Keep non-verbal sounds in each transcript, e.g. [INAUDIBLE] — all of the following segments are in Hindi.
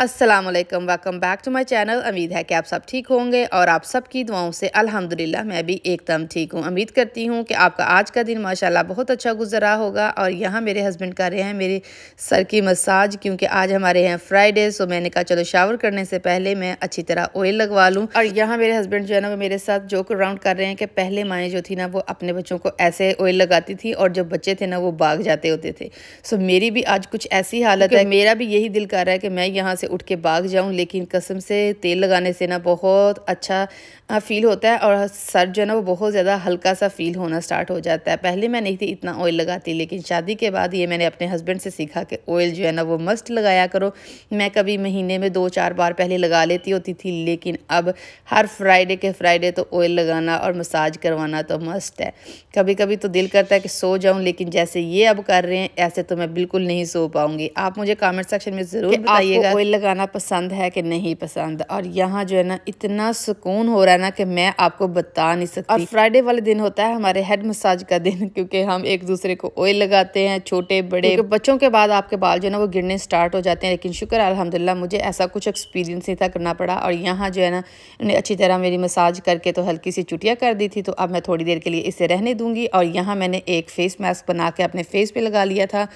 Aslam welcome back to my channel उम्मीद है कि आप सब ठीक होंगे और आप सबकी दुआओं से अल्हम्दुलिल्लाह मैं भी एकदम ठीक हूँ उम्मीद करती हूँ कि आपका आज का दिन माशाल्लाह बहुत अच्छा गुजरा होगा और यहाँ मेरे हस्बैंड कर रहे हैं मेरे सर की मसाज क्योंकि आज हमारे यहाँ फ्राइडे सो मैंने कहा चलो शावर करने से पहले मैं अच्छी तरह ऑयल लगवा लूँ और यहाँ मेरे हस्बैंड जो है ना वो मेरे साथ जोक राउंड कर रहे हैं कि पहले माएँ जो थी ना वो अपने बच्चों को ऐसे ऑयल लगाती थी और जब बच्चे थे ना वो भाग जाते होते थे सो मेरी भी आज कुछ ऐसी हालत है मेरा भी यही दिल कर रहा है कि मैं यहाँ से उठ के भाग जाऊँ लेकिन कसम से तेल लगाने से ना बहुत अच्छा फ़ील होता है और सर जो है ना वो बहुत ज़्यादा हल्का सा फ़ील होना स्टार्ट हो जाता है पहले मैं नहीं थी इतना ऑयल लगाती लेकिन शादी के बाद ये मैंने अपने हस्बैंड से सीखा कि ऑयल जो है ना वो मस्ट लगाया करो मैं कभी महीने में दो चार बार पहले लगा लेती होती थी लेकिन अब हर फ्राइडे के फ्राइडे तो ऑयल लगाना और मसाज करवाना तो मस्ट है कभी कभी तो दिल करता है कि सो जाऊँ लेकिन जैसे ये अब कर रहे हैं ऐसे तो मैं बिल्कुल नहीं सो पाऊँगी आप मुझे कामेंट सेक्शन में ज़रूर बताइएगा लगाना पसंद है कि नहीं पसंद और यहाँ जो है ना इतना सुकून हो रहा है ना कि मैं आपको बता नहीं सकती और फ्राइडे वाले दिन होता है हमारे हेड मसाज का दिन [LAUGHS] क्योंकि हम एक दूसरे को ऑयल लगाते हैं छोटे बड़े बच्चों के बाद आपके बाल जो है ना वो गिरने स्टार्ट हो जाते हैं लेकिन शुक्र अलहमदिल्ला मुझे ऐसा कुछ एक्सपीरियंस नहीं था करना पड़ा और यहाँ जो है ना इन्हें अच्छी तरह मेरी मसाज करके तो हल्की सी चुटिया कर दी थी तो अब मैं थोड़ी देर के लिए इसे रहने दूंगी और यहाँ मैंने एक फेस मास्क बना के अपने फेस पर लगा लिया था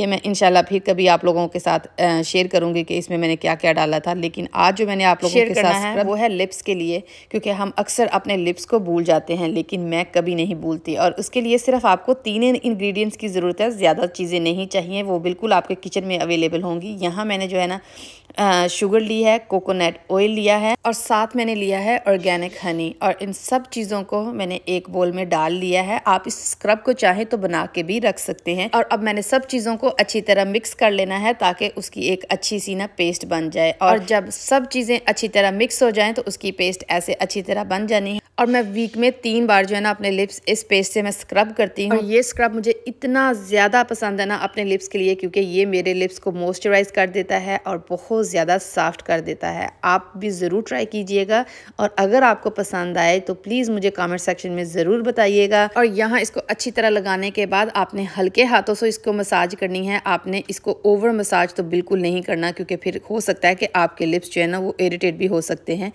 ये मैं इनशाला फिर कभी आप लोगों के साथ शेयर करूँगी कि इसमें मैंने क्या क्या डाला था लेकिन आज जो मैंने आप लोगों के साथ है, वो है लिप्स के लिए क्योंकि हम अक्सर अपने लिप्स को भूल जाते हैं लेकिन मैं कभी नहीं भूलती और उसके लिए सिर्फ आपको तीन इन्ग्रीडियंट्स की ज़रूरत है ज़्यादा चीज़ें नहीं चाहिए वो बिल्कुल आपके किचन में अवेलेबल होंगी यहाँ मैंने जो है ना शुगर ली है कोकोनट ऑयल लिया है और साथ मैंने लिया है ऑर्गेनिक हनी और इन सब चीज़ों को मैंने एक बोल में डाल लिया है आप इस स्क्रब को चाहे तो बना के भी रख सकते हैं और अब मैंने सब चीज़ों को अच्छी तरह मिक्स कर लेना है ताकि उसकी एक अच्छी सी ना पेस्ट बन जाए और जब सब चीज़ें अच्छी तरह मिक्स हो जाएँ तो उसकी पेस्ट ऐसे अच्छी तरह बन जानी है और मैं वीक में तीन बार जो है ना अपने लिप्स इस पेस्ट से मैं स्क्रब करती हूँ ये स्क्रब मुझे इतना ज़्यादा पसंद है ना अपने लिप्स के लिए क्योंकि ये मेरे लिप्स को मॉइस्चराइज कर देता है और बहुत ज़्यादा सॉफ्ट कर देता है आप भी ज़रूर ट्राई कीजिएगा और अगर आपको पसंद आए तो प्लीज़ मुझे कमेंट सेक्शन में ज़रूर बताइएगा और यहाँ इसको अच्छी तरह लगाने के बाद आपने हल्के हाथों से इसको मसाज करनी है आपने इसको ओवर मसाज तो बिल्कुल नहीं करना क्योंकि फिर हो सकता है कि आपके लिप्स जो है ना वो इरीटेट भी हो सकते हैं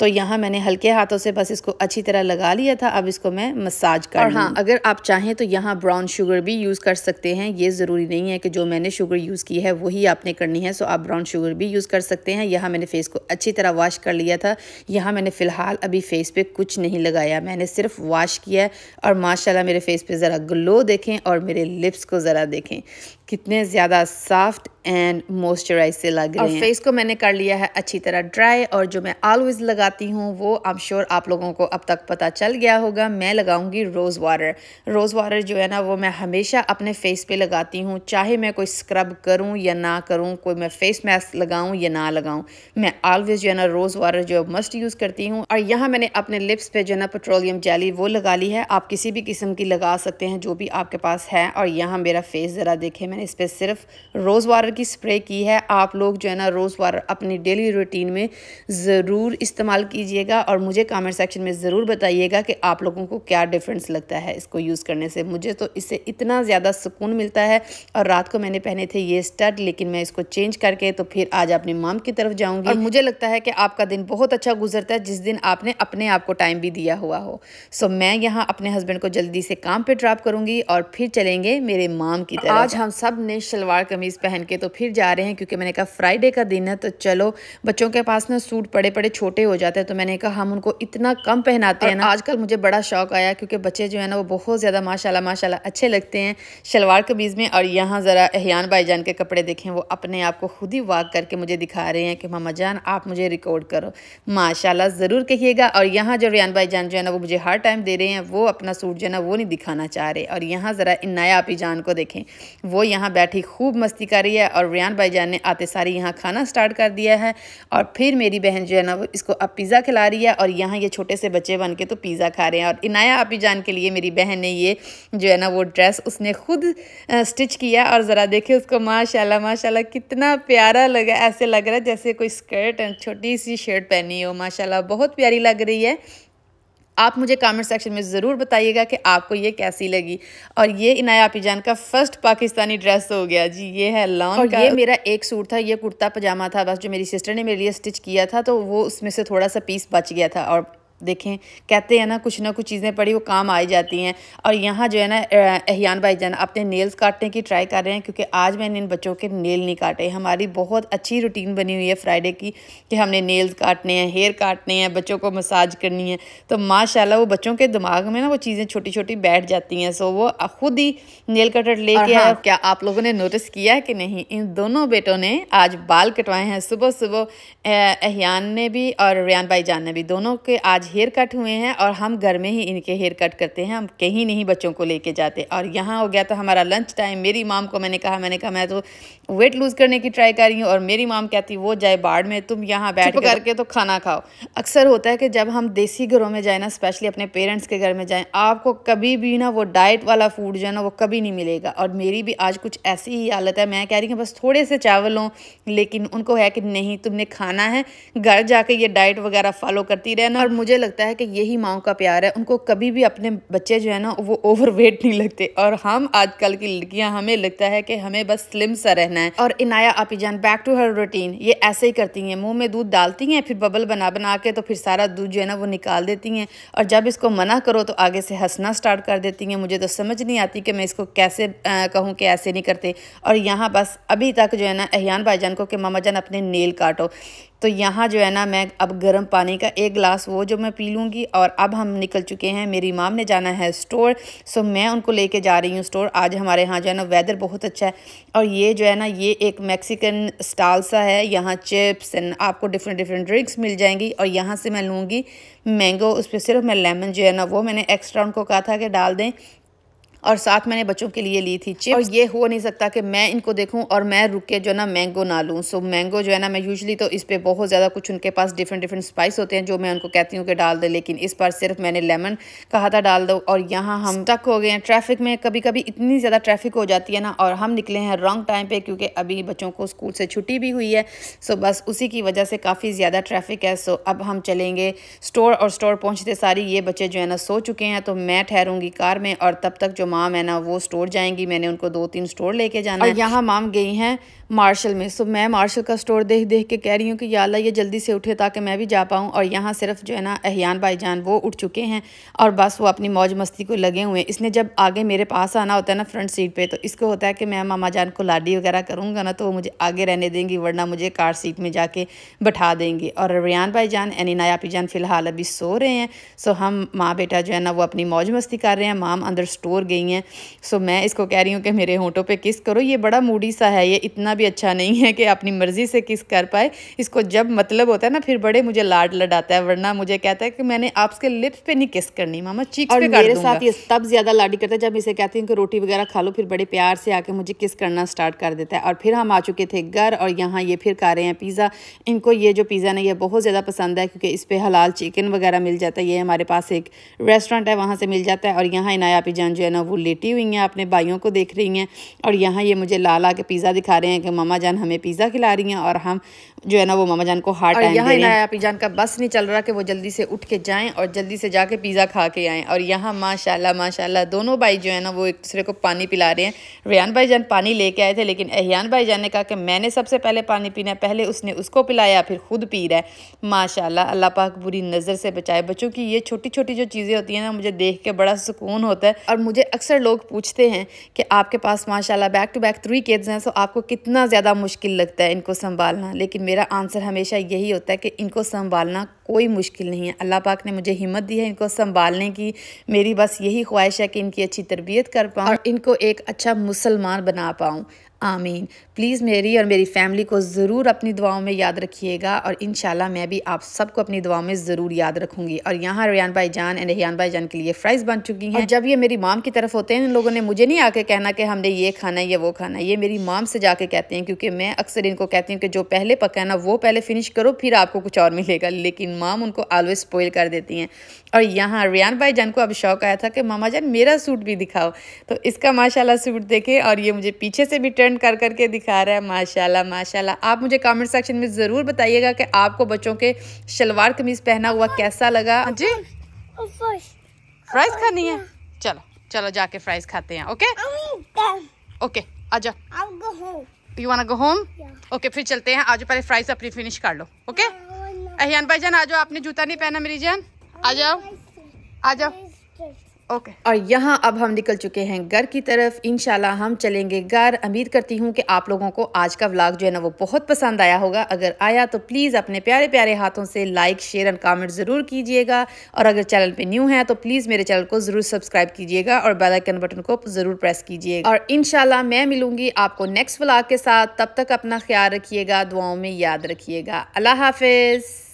तो यहाँ मैंने हल्के हाथों से बस इसको अच्छी तरह लगा लिया था अब इसको मैं मसाज कर और हाँ अगर आप चाहें तो यहाँ ब्राउन शुगर भी यूज़ कर सकते हैं ये ज़रूरी नहीं है कि जो मैंने शुगर यूज़ की है वही आपने करनी है सो आप ब्राउन शुगर भी यूज़ कर सकते हैं यहाँ मैंने फ़ेस को अच्छी तरह वॉश कर लिया था यहाँ मैंने फ़िलहाल अभी फ़ेस पर कुछ नहीं लगाया मैंने सिर्फ वॉश किया और माशाला मेरे फेस पर ज़रा ग्लो देखें और मेरे लिप्स को ज़रा देखें कितने ज़्यादा सॉफ्ट एंड मॉइस्चराइज से लग रहे हैं फेस को मैंने कर लिया है अच्छी तरह ड्राई और जो मैं ऑलवेज लगाती हूँ वो आई श्योर श्योर आप लोगों को अब तक पता चल गया होगा मैं लगाऊंगी रोज़ वाटर रोज़ वाटर जो है ना वो मैं हमेशा अपने फेस पे लगाती हूँ चाहे मैं कोई स्क्रब करूँ या ना करूँ कोई मैं फेस मास्क लगाऊँ या ना लगाऊँ मैं ऑलवेज़ जो है ना रोज़ वाटर जो मस्ट यूज़ करती हूँ और यहाँ मैंने अपने लिप्स पर जो है ना पेट्रोलियम जेली वो लगा ली है आप किसी भी किस्म की लगा सकते हैं जो भी आपके पास है और यहाँ मेरा फेस ज़रा देखे मैंने मैंने इस पर सिर्फ रोज़ वाटर की स्प्रे की है आप लोग जो है ना रोज़ वाटर अपनी डेली रूटीन में ज़रूर इस्तेमाल कीजिएगा और मुझे कमेंट सेक्शन में ज़रूर बताइएगा कि आप लोगों को क्या डिफरेंस लगता है इसको यूज़ करने से मुझे तो इससे इतना ज़्यादा सुकून मिलता है और रात को मैंने पहने थे ये स्टड लेकिन मैं इसको चेंज करके तो फिर आज अपनी माम की तरफ जाऊँगी मुझे लगता है कि आपका दिन बहुत अच्छा गुजरता है जिस दिन आपने अपने आप को टाइम भी दिया हुआ हो सो मैं यहाँ अपने हस्बैंड को जल्दी से काम पे ड्रॉप करूँगी और फिर चलेंगे मेरे माम की तरफ आज हम सब सब ने शलवार कमीज़ पहन के तो फिर जा रहे हैं क्योंकि मैंने कहा फ्राइडे का दिन है तो चलो बच्चों के पास ना सूट पड़े पड़े छोटे हो जाते हैं तो मैंने कहा हम उनको इतना कम पहनाते हैं ना आजकल मुझे बड़ा शौक आया क्योंकि बच्चे जो है ना वो बहुत ज़्यादा माशाला माशाला अच्छे लगते हैं शलवार कमीज़ में और यहाँ ज़रा भाई जान के कपड़े देखें वो अपने आप को खुद ही वाक करके मुझे दिखा रहे हैं कि मामा जान आप मुझे रिकॉर्ड करो माशाला ज़रूर कहिएगा और यहाँ जो रियान जान जो है ना वो मुझे हर टाइम दे रहे हैं वो अपना सूट जो है ना वो नहीं दिखाना चाह रहे और यहाँ ज़रा इनाया आपी जान को देखें वो यहाँ यहाँ बैठी खूब मस्ती कर रही है और रियान भाईजान ने आते सारी यहाँ खाना स्टार्ट कर दिया है और फिर मेरी बहन जो है ना वो इसको अब पिज़्ज़ा खिला रही है और यहाँ ये छोटे से बच्चे बन के तो पिज़्ज़ा खा रहे हैं और इनाया अपी जान के लिए मेरी बहन ने ये जो है ना वो ड्रेस उसने खुद स्टिच किया और ज़रा देखे उसको माशाल्लाह माशाल्लाह कितना प्यारा लगा ऐसे लग रहा है जैसे कोई स्कर्ट छोटी सी शर्ट पहनी हो माशाल्लाह बहुत प्यारी लग रही है आप मुझे कमेंट सेक्शन में ज़रूर बताइएगा कि आपको ये कैसी लगी और ये इनाया पिजान का फर्स्ट पाकिस्तानी ड्रेस हो गया जी ये है लॉन्ग और का। ये मेरा एक सूट था ये कुर्ता पजामा था बस जो मेरी सिस्टर ने मेरे लिए स्टिच किया था तो वो उसमें से थोड़ा सा पीस बच गया था और देखें कहते हैं ना कुछ ना कुछ चीज़ें पड़ी वो काम आई जाती हैं और यहाँ जो है ना अहियान भाई जान अपने नेल्स काटने की ट्राई कर रहे हैं क्योंकि आज मैंने इन बच्चों के नेल नहीं काटे हमारी बहुत अच्छी रूटीन बनी हुई है फ्राइडे की कि हमने नेल्स काटने हैं हेयर काटने हैं बच्चों को मसाज करनी है तो माशाला वो बच्चों के दिमाग में ना वो चीज़ें छोटी छोटी बैठ जाती हैं सो वो खुद ही नेल कटर लेके हाँ। आए क्या आप लोगों ने नोटिस किया है कि नहीं इन दोनों बेटों ने आज बाल कटवाए हैं सुबह सुबह अहियान ने भी और रियान भाई जान ने भी दोनों के आज हेयर कट हुए हैं और हम घर में ही इनके हेयर कट करते हैं हम कहीं नहीं बच्चों को लेके जाते और यहाँ हो गया तो हमारा लंच टाइम मेरी माम को मैंने कहा मैंने कहा मैं तो वेट लूज़ करने की ट्राई कर रही हूँ और मेरी माम कहती वो जाए बाढ़ में तुम यहाँ बैठ तो करके तो खाना खाओ अक्सर होता है कि जब हम देसी घरों में जाए ना स्पेशली अपने पेरेंट्स के घर में जाएँ आपको कभी भी ना वो डाइट वाला फूड जो है ना वो कभी नहीं मिलेगा और मेरी भी आज कुछ ऐसी ही हालत है मैं कह रही हूँ बस थोड़े से चावल हों लेकिन उनको है कि नहीं तुमने खाना है घर जाके ये डाइट वगैरह फॉलो करती रहना और मुझे लगता है कि यही माओ का प्यार है उनको कभी भी अपने बच्चे जो है ना वो ओवर वेट नहीं लगते और हम आजकल की लड़कियां हमें लगता है कि हमें बस स्लिम सा रहना है और इनाया आपीजान बैक टू हर रूटीन ये ऐसे ही करती हैं मुंह में दूध डालती हैं फिर बबल बना बना के तो फिर सारा दूध जो है ना वो निकाल देती हैं और जब इसको मना करो तो आगे से हंसना स्टार्ट कर देती हैं मुझे तो समझ नहीं आती कि मैं इसको कैसे कहूँ कि ऐसे नहीं करते और यहाँ बस अभी तक जो है ना अहियान भाईजान को कि मामा जान अपने नेल काटो तो यहाँ जो है ना मैं अब गर्म पानी का एक गिलास वो जो मैं पी लूँगी और अब हम निकल चुके हैं मेरी माम ने जाना है स्टोर सो मैं उनको लेके जा रही हूँ स्टोर आज हमारे यहाँ जो है ना वेदर बहुत अच्छा है और ये जो है ना ये एक मैक्सिकन स्टाल सा है यहाँ चिप्स एंड आपको डिफरेंट डिफरेंट ड्रिंक्स मिल जाएंगी और यहाँ से मैं लूँगी मैंगो उस पर सिर्फ मैं लेमन जो है ना वो मैंने एक्स्ट्रा उनको कहा था कि डाल दें और साथ मैंने बच्चों के लिए ली थी चिप्स और ये हो नहीं सकता कि मैं इनको देखूं और मैं रुक के जो है ना मैंगो ना लूँ सो मैंगो जो है ना मैं यूजली तो इस पर बहुत ज़्यादा कुछ उनके पास डिफरेंट डिफरेंट स्पाइस होते हैं जो मैं उनको कहती हूँ कि डाल दे लेकिन इस बार सिर्फ मैंने लेमन कहा था डाल दो और यहाँ हम तक हो गए हैं ट्रैफिक में कभी कभी इतनी ज़्यादा ट्रैफिक हो जाती है ना और हम निकले हैं रॉन्ग टाइम पर क्योंकि अभी बच्चों को स्कूल से छुट्टी भी हुई है सो बस उसी की वजह से काफ़ी ज़्यादा ट्रैफिक है सो अब हम चलेंगे स्टोर और स्टोर पहुँचते सारी ये बच्चे जो है ना सो चुके हैं तो मैं ठहरूंगी कार में और तब तक जो माम है ना वो स्टोर जाएंगी मैंने उनको दो तीन स्टोर लेके जाना और है यहाँ माम गई हैं मार्शल में सो मैं मार्शल का स्टोर देख देख के कह रही हूँ कि या ये जल्दी से उठे ताकि मैं भी जा पाऊँ और यहाँ सिर्फ जो है ना अहियान जान वो उठ चुके हैं और बस वो अपनी मौज मस्ती को लगे हुए हैं इसने जब आगे मेरे पास आना होता है ना फ्रंट सीट पर तो इसको होता है कि मैं मामा जान को लाडी वगैरह करूँगा ना तो वो मुझे आगे रहने देंगी वरना मुझे कार सीट में जाके बैठा देंगी और रियान भाई जान एनी नायापी जान फ़िलहाल अभी सो रहे हैं सो हम माँ बेटा जो है ना वो अपनी मौज मस्ती कर रहे हैं माम अंदर स्टोर गई गई हैं सो मैं इसको कह रही हूँ कि मेरे होंठों पे किस करो ये बड़ा मूडी सा है ये इतना भी अच्छा नहीं है कि अपनी मर्ज़ी से किस कर पाए इसको जब मतलब होता है ना फिर बड़े मुझे लाड लडाता है वरना मुझे कहता है कि मैंने आपके लिप्स पे नहीं किस करनी मामा चीख और पे मेरे साथ ये तब ज़्यादा लाडी करता है जब इसे कहती हूँ कि रोटी वगैरह खा लो फिर बड़े प्यार से आके मुझे किस करना स्टार्ट कर देता है और फिर हम आ चुके थे घर और यहाँ ये फिर खा रहे हैं पिज़्ज़ा इनको ये जो पिज़्ज़ा ना ये बहुत ज़्यादा पसंद है क्योंकि इस पर हलाल चिकन वगैरह मिल जाता है ये हमारे पास एक रेस्टोरेंट है वहाँ से मिल जाता है और यहाँ इनाया पिजान जो है ना वो लेटी हुई हैं अपने भाइयों को देख रही हैं और यहाँ ये मुझे ला ला के पिज़्ज़ा दिखा रहे हैं कि मामा जान हमें पिज़्ज़ा खिला रही हैं और हम जो है ना वो मामा जान को हार्ट अटैक यहाँ नायापी जान का बस नहीं चल रहा कि वो जल्दी से उठ के जाएँ और जल्दी से जाके पिज़्ज़ा खा के आएँ और यहाँ माशाला माशाल्लाह दोनों भाई जो है ना वो एक दूसरे को पानी पिला रहे हैं रेहान भाई जान पानी लेके आए थे लेकिन एहयान भाई जान ने कहा कि मैंने सबसे पहले पानी पीना है पहले उसने उसको पिलाया फिर खुद पी रहा है माशा अल्लाह पाक बुरी नज़र से बचाए बच्चों की ये छोटी छोटी जो चीज़ें होती हैं ना मुझे देख के बड़ा सुकून होता है और मुझे अक्सर लोग पूछते हैं कि आपके पास माशाल्लाह back to back three kids हैं सो आपको कितना ज़्यादा मुश्किल लगता है इनको संभालना लेकिन मेरा आंसर हमेशा यही होता है कि इनको संभालना कोई मुश्किल नहीं है अल्लाह पाक ने मुझे हिम्मत दी है इनको संभालने की मेरी बस यही ख्वाहिश है कि इनकी अच्छी तरबियत कर पाऊँ और इनको एक अच्छा मुसलमान बना पाऊँ आमीन प्लीज़ मेरी और मेरी फैमिली को ज़रूर अपनी दुआओं में याद रखिएगा और इन मैं भी आप सबको अपनी दुआओं में ज़रूर याद रखूँगी और यहाँ रियान भाई जान एंड रियान भाई जान के लिए फ्राइज़ बन चुकी हैं जब ये मेरी माम की तरफ होते हैं इन लोगों ने मुझे नहीं आके कहना कि हमने ये खाना है ये वो खाना है ये मेरी माम से जाके कहते हैं क्योंकि मैं अक्सर इनको कहती हूँ कि जो पहले पकाना वो पहले फिनिश करो फिर आपको कुछ और मिलेगा लेकिन माम उनको ऑलवेज स्पॉइल कर देती हैं और यहाँ रियान भाई जान को अब शौक आया था कि मामा जान मेरा सूट भी दिखाओ तो इसका माशाला सूट देखे और ये मुझे पीछे से भी टर्न डिफरेंट कर करके दिखा रहा है माशाल्लाह माशाल्लाह आप मुझे कमेंट सेक्शन में ज़रूर बताइएगा कि आपको बच्चों के शलवार कमीज़ पहना हुआ कैसा लगा हाँ जी फ्राइज खानी है चलो चलो जाके फ्राइज खाते हैं ओके ओके आजा you wanna go home okay फिर चलते हैं आज पहले फ्राइज अपनी फिनिश कर लो ओके अहियान भाई जान आज आपने जूता नहीं पहना मेरी जान आ जाओ आ जाओ ओके okay. और यहाँ अब हम निकल चुके हैं घर की तरफ इनशाला हम चलेंगे घर उम्मीद करती हूँ कि आप लोगों को आज का व्लॉग जो है ना वो बहुत पसंद आया होगा अगर आया तो प्लीज़ अपने प्यारे प्यारे हाथों से लाइक शेयर एंड कमेंट ज़रूर कीजिएगा और अगर चैनल पे न्यू है तो प्लीज़ मेरे चैनल को ज़रूर सब्सक्राइब कीजिएगा और बेलाइकन बटन को ज़रूर प्रेस कीजिएगा और इन मैं मिलूंगी आपको नेक्स्ट व्लाग के साथ तब तक अपना ख्याल रखिएगा दुआओं में याद रखिएगा अल्लाह हाफिज़